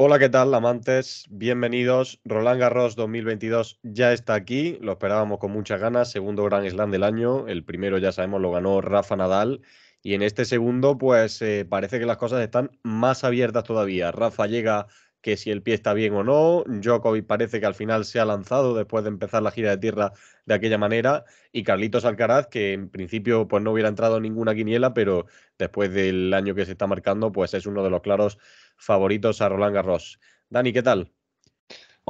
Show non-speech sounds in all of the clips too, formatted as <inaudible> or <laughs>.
Hola, ¿qué tal, amantes? Bienvenidos. Roland Garros 2022 ya está aquí, lo esperábamos con muchas ganas. Segundo Grand Slam del año, el primero ya sabemos lo ganó Rafa Nadal. Y en este segundo, pues eh, parece que las cosas están más abiertas todavía. Rafa llega que si el pie está bien o no. Djokovic parece que al final se ha lanzado después de empezar la gira de tierra de aquella manera. Y Carlitos Alcaraz, que en principio pues no hubiera entrado ninguna quiniela, pero después del año que se está marcando, pues es uno de los claros favoritos a Roland Garros. Dani, ¿qué tal?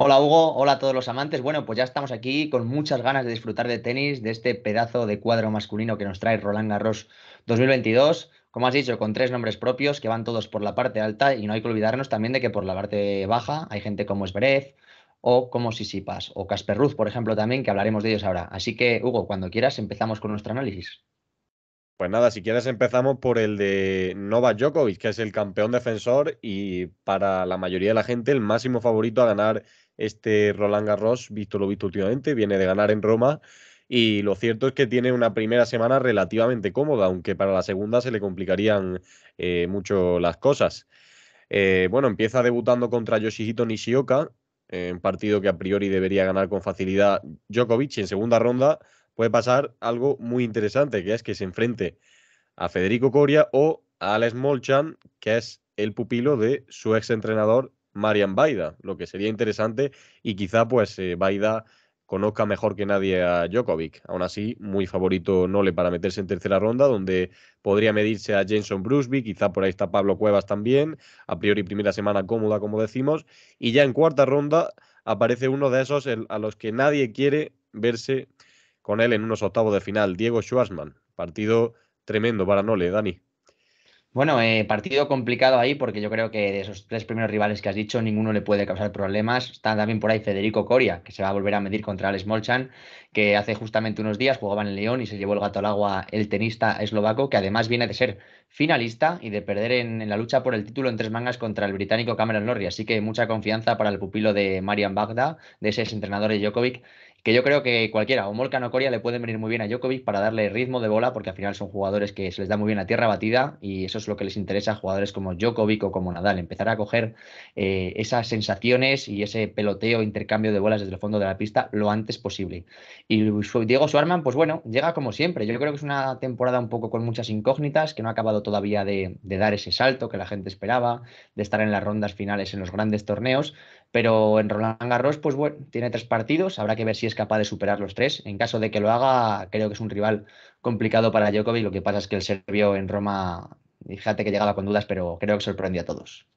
Hola Hugo, hola a todos los amantes. Bueno, pues ya estamos aquí con muchas ganas de disfrutar de tenis, de este pedazo de cuadro masculino que nos trae Roland Garros 2022 como has dicho, con tres nombres propios que van todos por la parte alta y no hay que olvidarnos también de que por la parte baja hay gente como Esberev o como Sisipas o Casper Ruz, por ejemplo, también, que hablaremos de ellos ahora. Así que, Hugo, cuando quieras empezamos con nuestro análisis. Pues nada, si quieres empezamos por el de Novak Djokovic, que es el campeón defensor y para la mayoría de la gente el máximo favorito a ganar este Roland Garros, visto lo visto últimamente, viene de ganar en Roma y lo cierto es que tiene una primera semana relativamente cómoda, aunque para la segunda se le complicarían eh, mucho las cosas. Eh, bueno, empieza debutando contra Yoshihito Nishioka, en eh, un partido que a priori debería ganar con facilidad Djokovic. en segunda ronda puede pasar algo muy interesante, que es que se enfrente a Federico Coria o a Alex Molchan, que es el pupilo de su ex entrenador Marian Baida, lo que sería interesante y quizá pues Vaida conozca mejor que nadie a Djokovic. Aún así, muy favorito Nole para meterse en tercera ronda, donde podría medirse a Jenson Brusby, quizá por ahí está Pablo Cuevas también, a priori primera semana cómoda, como decimos, y ya en cuarta ronda aparece uno de esos a los que nadie quiere verse con él en unos octavos de final, Diego Schwarzman. Partido tremendo para Nole, Dani. Bueno, eh, partido complicado ahí porque yo creo que de esos tres primeros rivales que has dicho, ninguno le puede causar problemas. Está también por ahí Federico Coria, que se va a volver a medir contra Alex Molchan, que hace justamente unos días jugaba en León y se llevó el gato al agua el tenista eslovaco, que además viene de ser finalista y de perder en, la lucha por el título en tres mangas contra el británico Cameron Norrie. Así que mucha confianza para el pupilo de Marian Bagda, de ese entrenador de Djokovic, que yo creo que cualquiera, o Molcan o Coria, le pueden venir muy bien a Djokovic para darle ritmo de bola, porque al final son jugadores que se les da muy bien a tierra batida y eso es lo que les interesa a jugadores como Djokovic o como Nadal, empezar a coger eh, esas sensaciones y ese peloteo, intercambio de bolas desde el fondo de la pista lo antes posible. Y Diego Suarman, pues bueno, llega como siempre. Yo creo que es una temporada un poco con muchas incógnitas, que no ha acabado todavía de dar ese salto que la gente esperaba, de estar en las rondas finales en los grandes torneos pero en Roland Garros, pues bueno, tiene tres partidos, habrá que ver si es capaz de superar los tres. En caso de que lo haga, creo que es un rival complicado para Djokovic. Lo que pasa es que el serbio en Roma, fíjate que llegaba con dudas, pero creo que sorprendió a todos.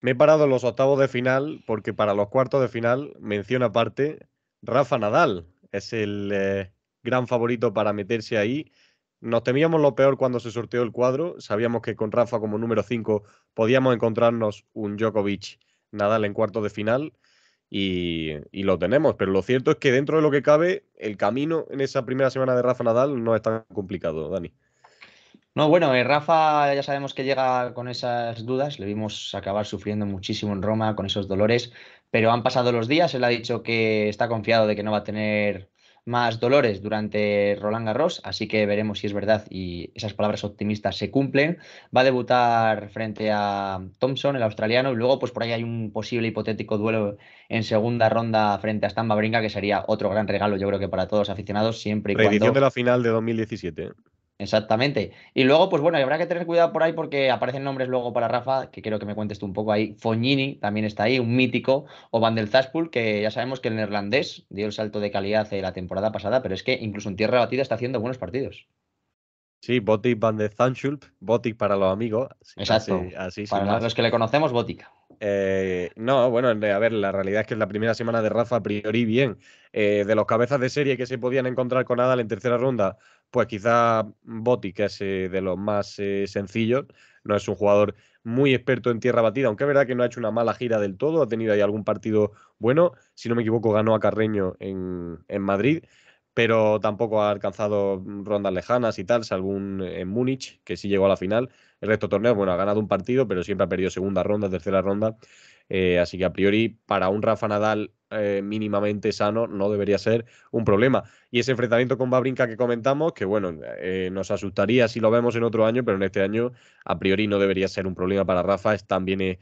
Me he parado en los octavos de final porque para los cuartos de final, mención aparte, Rafa Nadal es el eh, gran favorito para meterse ahí. Nos temíamos lo peor cuando se sorteó el cuadro. Sabíamos que con Rafa como número 5 podíamos encontrarnos un Djokovic Nadal en cuarto de final y, lo tenemos. Pero lo cierto es que dentro de lo que cabe, el camino en esa primera semana de Rafa Nadal no es tan complicado, Dani. No, bueno, eh, Rafa ya sabemos que llega con esas dudas, le vimos acabar sufriendo muchísimo en Roma con esos dolores, pero han pasado los días, él ha dicho que está confiado de que no va a tener más dolores durante Roland Garros, así que veremos si es verdad y esas palabras optimistas se cumplen. Va a debutar frente a Thompson, el australiano, y luego pues por ahí hay un posible hipotético duelo en segunda ronda frente a Stan Bringa, que sería otro gran regalo yo creo que para todos los aficionados siempre y cuando. cuando... de la final de 2017. Exactamente. Y luego, pues bueno, habrá que tener cuidado por ahí porque aparecen nombres luego para Rafa, que quiero que me cuentes tú un poco ahí. Fognini también está ahí, un mítico. O Van der Zaspul, que ya sabemos que el neerlandés dio el salto de calidad hace eh, la temporada pasada, pero es que incluso en tierra batida está haciendo buenos partidos. Sí, Botic van de Zanschulp, Botic para los amigos. Exacto. Así, para los que le conocemos, Botic. Eh, no, bueno, a ver, la realidad es que en la primera semana de Rafa, a priori, bien. Eh, de los cabezas de serie que se podían encontrar con Adal en tercera ronda, pues quizá Botic es eh, de los más sencillos. No es un jugador muy experto en tierra batida, aunque es verdad que no ha hecho una mala gira del todo, ha tenido ahí algún partido bueno, si no me equivoco ganó a Carreño en, en Madrid, pero tampoco ha alcanzado mm, rondas lejanas y tal, salvo en Múnich, que sí llegó a la final. El resto de torneos, bueno, ha ganado un partido, pero siempre ha perdido segunda ronda, tercera ronda. Eh, así que a priori, para un Rafa Nadal eh, mínimamente sano, no debería ser un problema. Y ese enfrentamiento con Babrinka que comentamos, que bueno, eh, nos asustaría si lo vemos en otro año, pero en este año a priori no debería ser un problema para Rafa. Es, también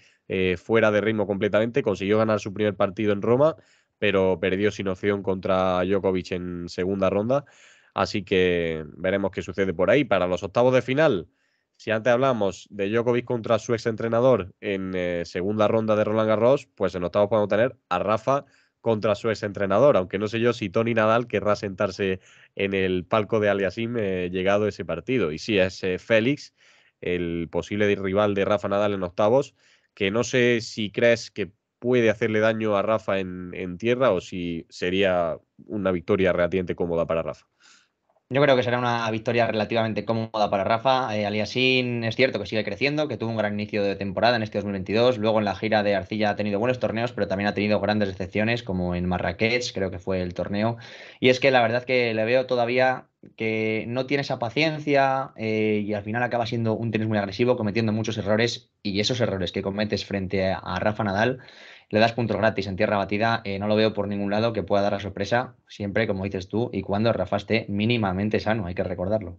fuera de ritmo completamente. Consiguió ganar su primer partido en Roma pero perdió sin opción contra Djokovic en segunda ronda. Así que veremos qué sucede por ahí. Para los octavos de final, si antes hablamos de Djokovic contra su ex entrenador en eh, segunda ronda de Roland Garros, pues en octavos podemos tener a Rafa contra su exentrenador. entrenador, aunque no sé yo si Tony Nadal querrá sentarse en el palco de Aliasim eh, llegado ese partido. Y si sí, es eh, Félix, el posible rival de Rafa Nadal en octavos, que no sé si crees que puede hacerle daño a Rafa en, tierra o si sería una victoria relativamente cómoda para Rafa. Yo creo que será una victoria relativamente cómoda para Rafa. Eh, es cierto que sigue creciendo, que tuvo un gran inicio de temporada en este 2022. Luego en la gira de Arcilla ha tenido buenos torneos, pero también ha tenido grandes excepciones, como en Marrakech, creo que fue el torneo. Y es que la verdad que le veo todavía que no tiene esa paciencia eh, y al final acaba siendo un tenis muy agresivo, cometiendo muchos errores y esos errores que cometes frente a, Rafa Nadal le das puntos gratis en tierra batida. Eh, no lo veo por ningún lado que pueda dar la sorpresa, siempre como dices tú y cuando Rafa esté mínimamente sano, hay que recordarlo.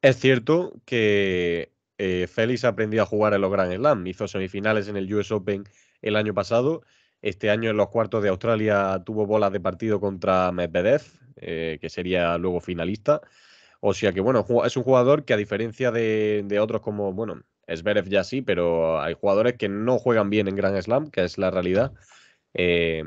Es cierto que eh, Félix aprendió a jugar en los Grand Slam, hizo semifinales en el US Open el año pasado este año en los cuartos de Australia tuvo bolas de partido contra Medvedev, eh, que sería luego finalista. O sea que, bueno, es un jugador que a diferencia de, otros como, bueno, Sverev ya sí, pero hay jugadores que no juegan bien en Grand Slam, que es la realidad. Eh,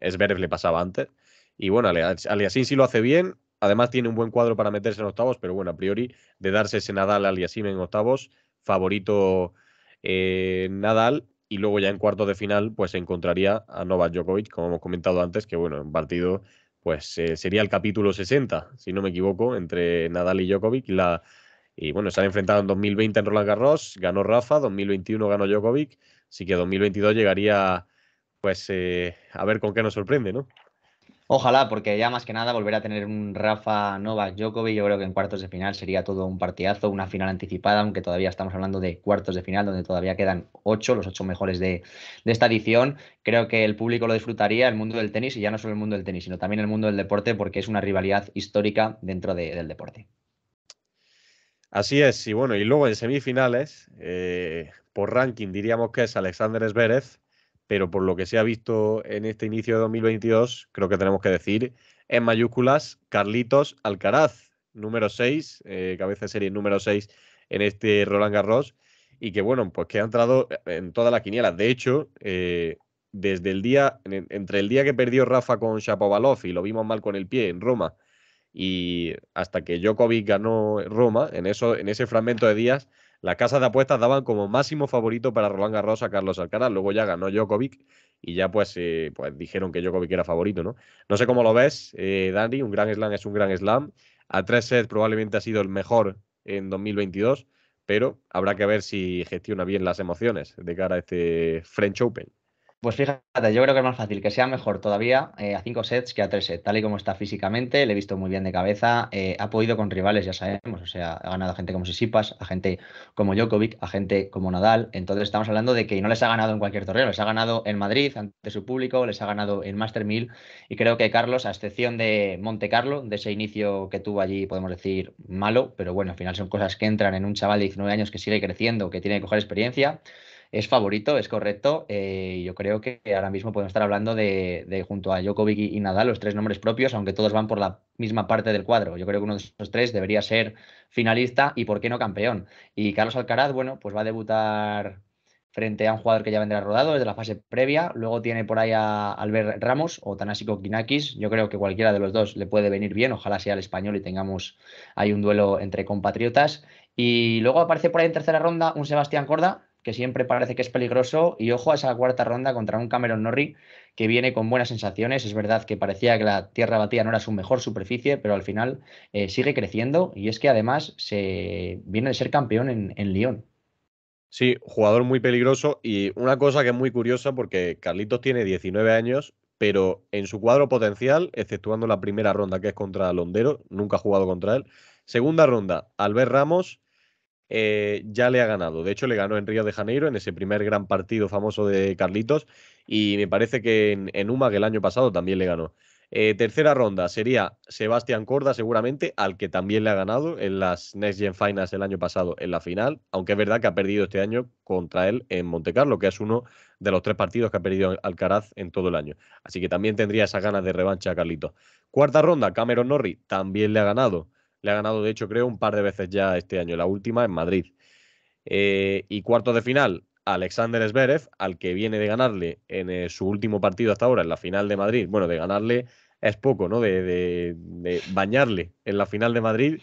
le pasaba antes. Y bueno, Aliasim sí lo hace bien. Además tiene un buen cuadro para meterse en octavos, pero bueno, a priori de darse ese Nadal Aliasim en octavos, favorito eh, Nadal y luego ya en cuartos de final pues se encontraría a Novak Djokovic, como hemos comentado antes, que bueno, en partido pues eh, sería el capítulo 60, si no me equivoco, entre Nadal y Djokovic. y bueno, se han enfrentado en 2020 en Roland Garros, ganó Rafa, 2021 ganó Djokovic, así que 2022 llegaría pues eh, a ver con qué nos sorprende, ¿no? Ojalá, porque ya más que nada volver a tener un Rafa Novak Djokovic, yo creo que en cuartos de final sería todo un partidazo, una final anticipada, aunque todavía estamos hablando de cuartos de final, donde todavía quedan ocho, los ocho mejores de, esta edición. Creo que el público lo disfrutaría, el mundo del tenis, y ya no solo el mundo del tenis, sino también el mundo del deporte, porque es una rivalidad histórica dentro del deporte. Así es, y bueno, y luego en semifinales, eh, por ranking diríamos que es Alexander Zverev pero por lo que se ha visto en este inicio de 2022, creo que tenemos que decir en mayúsculas Carlitos Alcaraz, número 6, eh, cabeza de serie número 6 en este Roland Garros, y que bueno, pues que ha entrado en todas las quinielas. De hecho, eh, desde el día, entre el día que perdió Rafa con Shapovalov y lo vimos mal con el pie en Roma, y hasta que Djokovic ganó Roma, en, eso, en ese fragmento de días, las casas de apuestas daban como máximo favorito para Roland Garros a Carlos Alcaraz. Luego ya ganó Djokovic y ya pues, eh, pues dijeron que Djokovic era favorito, ¿no? No sé cómo lo ves, eh, Dani. Un gran slam es un gran slam. A tres sets probablemente ha sido el mejor en 2022, pero habrá que ver si gestiona bien las emociones de cara a este French Open. Pues fíjate, yo creo que es más fácil que sea mejor todavía eh, a cinco sets que a tres sets. Tal y como está físicamente, le he visto muy bien de cabeza. Eh, ha podido con rivales, ya sabemos. O sea, ha ganado a gente como Sisipas, a gente como Djokovic, a gente como Nadal. Entonces estamos hablando de que no les ha ganado en cualquier torneo. Les ha ganado en Madrid ante su público, les ha ganado en Master 1000. Y creo que Carlos, a excepción de Monte Carlo, de ese inicio que tuvo allí, podemos decir malo, pero bueno, al final son cosas que entran en un chaval de 19 años que sigue creciendo, que tiene que coger experiencia es favorito, es correcto. Eh, yo creo que ahora mismo podemos estar hablando de, junto a Djokovic y Nadal, los tres nombres propios, aunque todos van por la misma parte del cuadro. Yo creo que uno de esos tres debería ser finalista y, ¿por qué no, campeón? Y Carlos Alcaraz, bueno, pues va a debutar frente a un jugador que ya vendrá rodado desde la fase previa. Luego tiene por ahí a Albert Ramos o Tanásico Kinakis. Yo creo que cualquiera de los dos le puede venir bien. Ojalá sea el español y tengamos ahí un duelo entre compatriotas. Y luego aparece por ahí en tercera ronda un Sebastián Corda, que siempre parece que es peligroso. Y ojo a esa cuarta ronda contra un Cameron Norrie que viene con buenas sensaciones. Es verdad que parecía que la tierra batida no era su mejor superficie, pero al final eh, sigue creciendo. Y es que además se viene de ser campeón en, en Lyon. Sí, jugador muy peligroso. Y una cosa que es muy curiosa porque Carlitos tiene 19 años. Pero en su cuadro potencial, exceptuando la primera ronda que es contra Londero, nunca ha jugado contra él. Segunda ronda, Albert Ramos. Eh, ya le ha ganado. De hecho, le ganó en Río de Janeiro en ese primer gran partido famoso de Carlitos y me parece que en, en UMAG el año pasado también le ganó. Eh, tercera ronda sería Sebastián Corda, seguramente, al que también le ha ganado en las Next Gen Finals el año pasado en la final, aunque es verdad que ha perdido este año contra él en Montecarlo, que es uno de los tres partidos que ha perdido Alcaraz en todo el año. Así que también tendría esas ganas de revancha a Carlitos. Cuarta ronda, Cameron Norrie también le ha ganado le ha ganado, de hecho, creo, un par de veces ya este año, la última en Madrid. Eh, y cuarto de final, Alexander Zverev, al que viene de ganarle en eh, su último partido hasta ahora, en la final de Madrid. Bueno, de ganarle es poco, ¿no? De, bañarle en la final de Madrid.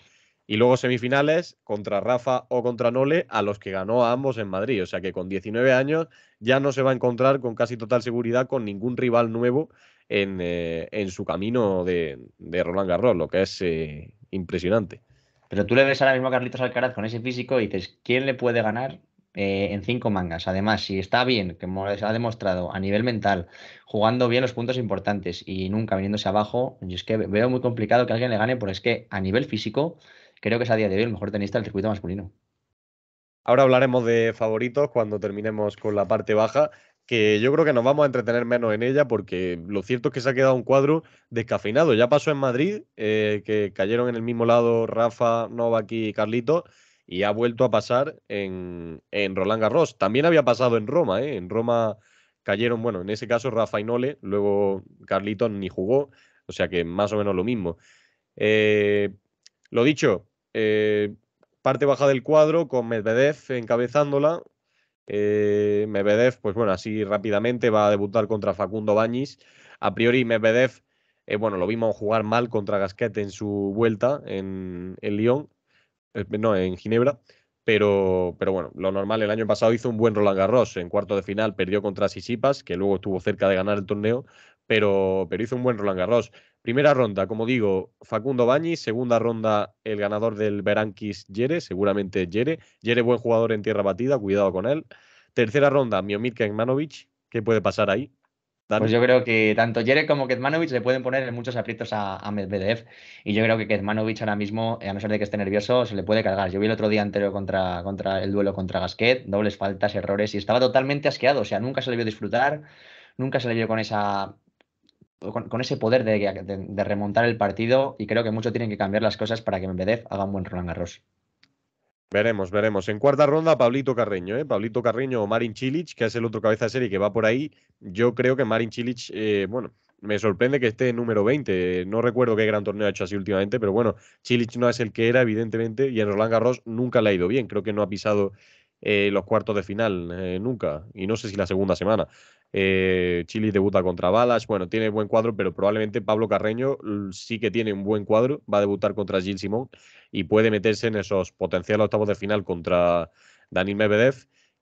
Y luego semifinales contra Rafa o contra Nole, a los que ganó a ambos en Madrid. O sea que con 19 años ya no se va a encontrar con casi total seguridad con ningún rival nuevo en, eh, su camino de, Roland Garros, lo que es impresionante. Pero tú le ves ahora mismo a Carlitos Alcaraz con ese físico y dices, ¿quién le puede ganar eh, en cinco mangas? Además, si está bien, como les ha demostrado a nivel mental, jugando bien los puntos importantes y nunca viniéndose abajo, yo es que veo muy complicado que alguien le gane, porque es que a nivel físico creo que es a día de hoy el mejor tenista del circuito masculino. Ahora hablaremos de favoritos cuando terminemos con la parte baja, que yo creo que nos vamos a entretener menos en ella porque lo cierto es que se ha quedado un cuadro descafeinado. Ya pasó en Madrid, eh, que cayeron en el mismo lado Rafa, Novak y Carlito, y ha vuelto a pasar en, Roland Garros. También había pasado en Roma, ¿eh? En Roma cayeron, bueno, en ese caso Rafa y Nole, luego Carlito ni jugó, o sea que más o menos lo mismo. Eh, lo dicho, parte baja del cuadro con Medvedev encabezándola, eh, Medvedev, pues bueno, así rápidamente va a debutar contra Facundo Bañis. A priori, Medvedev, eh, bueno, lo vimos jugar mal contra Gasquet en su vuelta en, Lyon, eh, no, en Ginebra. Pero, pero, bueno, lo normal, el año pasado hizo un buen Roland Garros. En cuarto de final perdió contra Sisipas, que luego estuvo cerca de ganar el torneo, pero, pero hizo un buen Roland Garros. Primera ronda, como digo, Facundo Bañi. Segunda ronda, el ganador del Berankis Yere, seguramente Yere. Yere, buen jugador en tierra batida, cuidado con él. Tercera ronda, Miomir Kekmanovic. ¿Qué puede pasar ahí? Pues yo creo que tanto Jere como Kezmanovic le pueden poner en muchos aprietos a, Medvedev. Y yo creo que Kezmanovic ahora mismo, eh, a pesar de que esté nervioso, se le puede cargar. Yo vi el otro día anterior contra, contra el duelo contra Gasquet, dobles faltas, errores, y estaba totalmente asqueado. O sea, nunca se le vio disfrutar, nunca se le vio con esa con, ese poder de, remontar el partido y creo que mucho tienen que cambiar las cosas para que Medvedev haga un buen Roland Garros. Veremos, veremos. En cuarta ronda, Pablito Carreño, ¿eh? Pablito Carreño o Marin Chilich que es el otro cabeza de serie que va por ahí. Yo creo que Marin Chilich eh, bueno, me sorprende que esté número 20. No recuerdo qué gran torneo ha hecho así últimamente, pero bueno, Chilich no es el que era, evidentemente, y en Roland Garros nunca le ha ido bien. Creo que no ha pisado eh, los cuartos de final, eh, nunca, y no sé si la segunda semana. Eh, Chile debuta contra Balas, bueno, tiene buen cuadro, pero probablemente Pablo Carreño sí que tiene un buen cuadro, va a debutar contra Gil Simón y puede meterse en esos potenciales octavos de final contra Daniel Medvedev.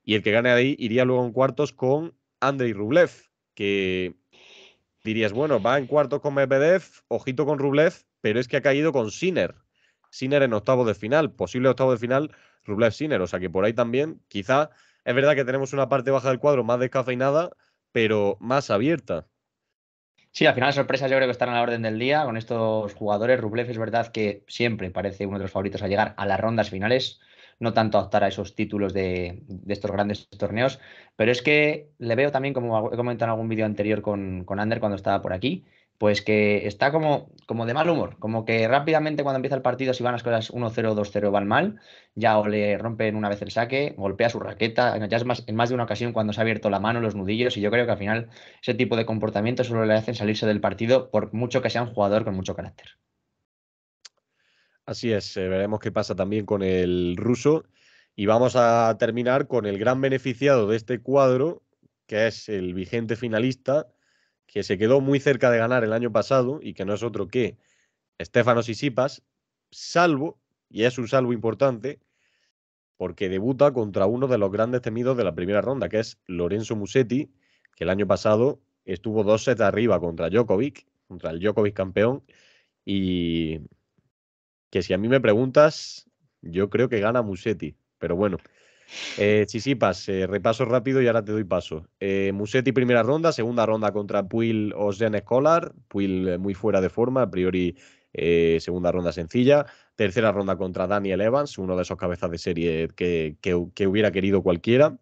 Y el que gane ahí iría luego en cuartos con Andrei Rublev, que dirías, bueno, va en cuartos con Medvedev, ojito con Rublev, pero es que ha caído con Sinner Sinner en octavo de final, posible octavo de final, Rublev-Sinner. O sea que por ahí también, quizá, es verdad que tenemos una parte baja del cuadro más descafeinada, pero más abierta. Sí, al final sorpresas yo creo que están a la orden del día con estos jugadores. Rublev es verdad que siempre parece uno de los favoritos a llegar a las rondas finales, no tanto a optar a esos títulos de, estos grandes torneos, pero es que le veo también, como he comentado en algún vídeo anterior con, con Ander cuando estaba por aquí, pues que está como, como de mal humor, como que rápidamente cuando empieza el partido, si van las cosas 1-0, 2-0, van mal, ya o le rompen una vez el saque, golpea su raqueta, ya es más, en más de una ocasión cuando se ha abierto la mano, los nudillos, y yo creo que al final ese tipo de comportamiento solo le hacen salirse del partido, por mucho que sea un jugador con mucho carácter. Así es, eh, veremos qué pasa también con el ruso. Y vamos a terminar con el gran beneficiado de este cuadro, que es el vigente finalista, que se quedó muy cerca de ganar el año pasado y que no es otro que Stefano Sisipas, salvo, y es un salvo importante, porque debuta contra uno de los grandes temidos de la primera ronda, que es Lorenzo Musetti, que el año pasado estuvo dos sets arriba contra Djokovic, contra el Djokovic campeón, y que si a mí me preguntas, yo creo que gana Musetti, pero bueno, Chisipas, eh, eh, repaso rápido y ahora te doy paso. Eh, Musetti primera ronda, segunda ronda contra Puil o Scholar. muy fuera de forma, a priori segunda ronda sencilla. Tercera ronda contra Daniel Evans, uno de esos cabezas de serie que, hubiera querido cualquiera.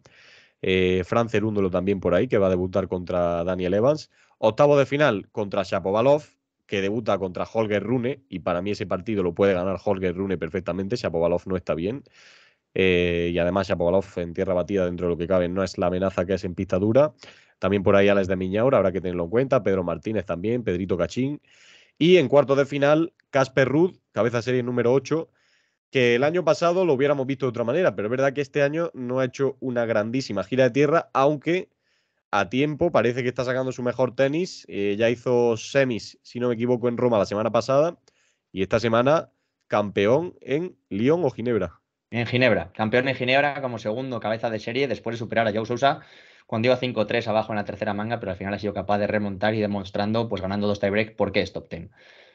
Franz Cerúndolo también por ahí, que va a debutar contra Daniel Evans. Octavo de final contra Shapovalov, que debuta contra Holger Rune, y para mí ese partido lo puede ganar Holger Rune perfectamente. Shapovalov no está bien. Eh, y además, Shapovalov en tierra batida, dentro de lo que cabe, no es la amenaza que es en pista dura. También por ahí las de Miñaur, habrá que tenerlo en cuenta. Pedro Martínez también, Pedrito Cachín. Y en cuarto de final, Casper Ruth, cabeza serie número 8, que el año pasado lo hubiéramos visto de otra manera, pero es verdad que este año no ha hecho una grandísima gira de tierra, aunque a tiempo parece que está sacando su mejor tenis. Eh, ya hizo semis, si no me equivoco, en Roma la semana pasada y esta semana campeón en Lyon o Ginebra. En Ginebra, campeón en Ginebra como segundo cabeza de serie después de superar a Joe Sousa cuando iba 5-3 abajo en la tercera manga, pero al final ha sido capaz de remontar y demostrando, pues ganando dos tiebreak, por qué es top 10.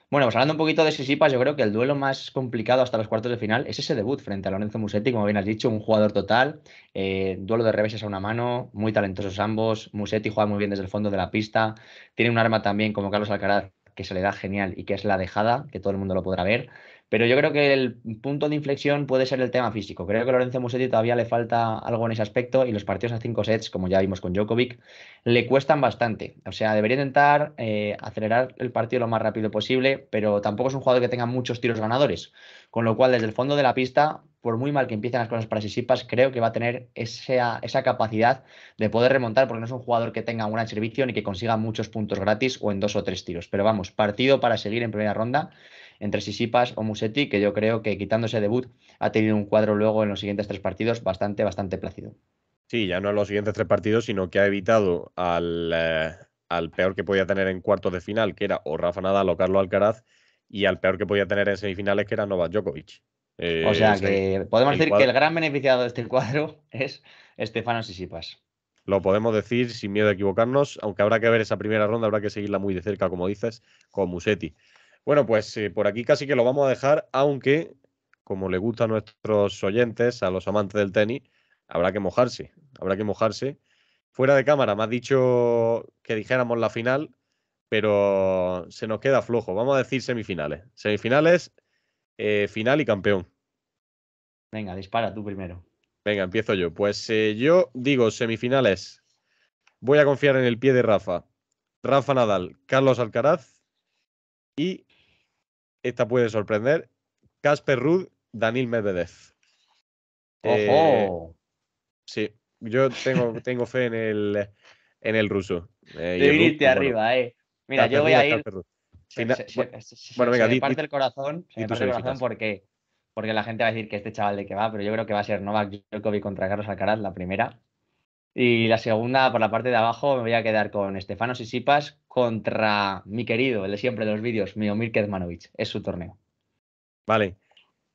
Bueno, pues hablando un poquito de Sisipas, yo creo que el duelo más complicado hasta los cuartos de final es ese debut frente a Lorenzo Musetti, como bien has dicho, un jugador total, eh, duelo de reveses a una mano, muy talentosos ambos, Musetti juega muy bien desde el fondo de la pista, tiene un arma también como Carlos Alcaraz que se le da genial y que es la dejada, que todo el mundo lo podrá ver, pero yo creo que el punto de inflexión puede ser el tema físico. Creo que Lorenzo Musetti todavía le falta algo en ese aspecto y los partidos a cinco sets, como ya vimos con Djokovic, le cuestan bastante. O sea, debería intentar eh, acelerar el partido lo más rápido posible, pero tampoco es un jugador que tenga muchos tiros ganadores. Con lo cual, desde el fondo de la pista, por muy mal que empiecen las cosas para Sisipas, creo que va a tener esa, esa capacidad de poder remontar, porque no es un jugador que tenga un gran servicio ni que consiga muchos puntos gratis o en dos o tres tiros. Pero vamos, partido para seguir en primera ronda entre Sisipas o Musetti, que yo creo que quitándose debut ha tenido un cuadro luego en los siguientes tres partidos bastante, bastante plácido. Sí, ya no en los siguientes tres partidos, sino que ha evitado al, eh, peor que podía tener en cuartos de final, que era o Rafa Nadal o Carlos Alcaraz, y al peor que podía tener en semifinales, que era Novak Djokovic. o sea eh, que podemos decir que el gran beneficiado de este cuadro <laughs> es Estefano Sisipas. Lo podemos decir sin miedo a equivocarnos, aunque habrá que ver esa primera ronda, habrá que seguirla muy de cerca, como dices, con Musetti. Bueno, pues eh, por aquí casi que lo vamos a dejar, aunque, como le gusta a nuestros oyentes, a los amantes del tenis, habrá que mojarse, habrá que mojarse. Fuera de cámara, me has dicho que dijéramos la final, pero se nos queda flojo. Vamos a decir semifinales. Semifinales, eh, final y campeón. Venga, dispara tú primero. Venga, empiezo yo. Pues eh, yo digo semifinales. Voy a confiar en el pie de Rafa. Rafa Nadal, Carlos Alcaraz y esta puede sorprender. Casper Ruud, Daniel Medvedev. ¡Ojo! Eh, sí, yo tengo, <laughs> tengo fe en el, en el ruso. Eh, arriba, eh. Mira, yo voy a ir. bueno, venga, se me parte el corazón, me parte el corazón porque, porque la gente va a decir que este chaval de que va, pero yo creo que va a ser Novak Djokovic contra Carlos Alcaraz, la primera. Y la segunda, por la parte de abajo, me voy a quedar con y Sipas contra mi querido, el de siempre de los vídeos, Miomir Kezmanovic. Es su torneo. Vale.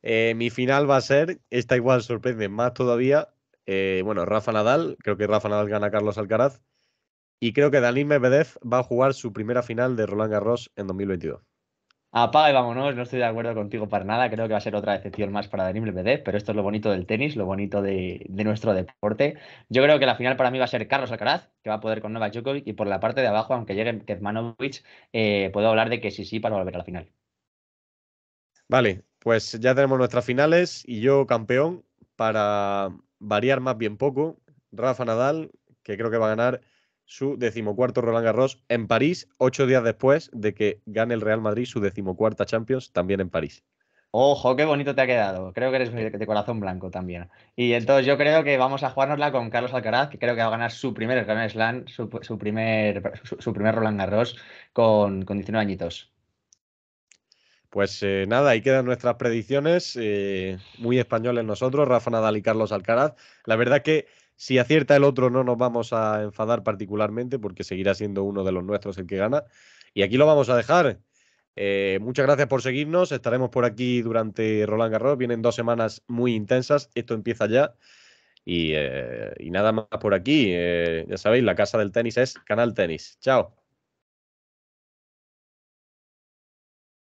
Eh, mi final va a ser, esta igual sorprende más todavía. Eh, bueno, Rafa Nadal, creo que Rafa Nadal gana a Carlos Alcaraz. Y creo que Dalí Medvedev va a jugar su primera final de Roland Garros en 2022. Apaga y vámonos, no estoy de acuerdo contigo para nada, creo que va a ser otra excepción más para Daniel Medvedev, pero esto es lo bonito del tenis, lo bonito de, nuestro deporte. Yo creo que la final para mí va a ser Carlos Alcaraz, que va a poder con Novak Djokovic, y por la parte de abajo, aunque llegue Kezmanovic, eh, puedo hablar de que sí, sí, para volver a la final. Vale, pues ya tenemos nuestras finales y yo campeón, para variar más bien poco, Rafa Nadal, que creo que va a ganar su decimocuarto Roland Garros en París, ocho días después de que gane el Real Madrid su decimocuarta Champions también en París. Ojo, qué bonito te ha quedado. Creo que eres de corazón blanco también. Y entonces yo creo que vamos a jugárnosla con Carlos Alcaraz, que creo que va a ganar su primer Grand Slam, su, primer, su, primer Roland Garros con, con 19 añitos. Pues eh, nada, ahí quedan nuestras predicciones, eh, muy españoles nosotros, Rafa Nadal y Carlos Alcaraz. La verdad que si acierta el otro no nos vamos a enfadar particularmente porque seguirá siendo uno de los nuestros el que gana. Y aquí lo vamos a dejar. Eh, muchas gracias por seguirnos. Estaremos por aquí durante Roland Garros. Vienen dos semanas muy intensas. Esto empieza ya. Y, eh, nada más por aquí. Eh, ya sabéis, la casa del tenis es Canal Tenis. Chao.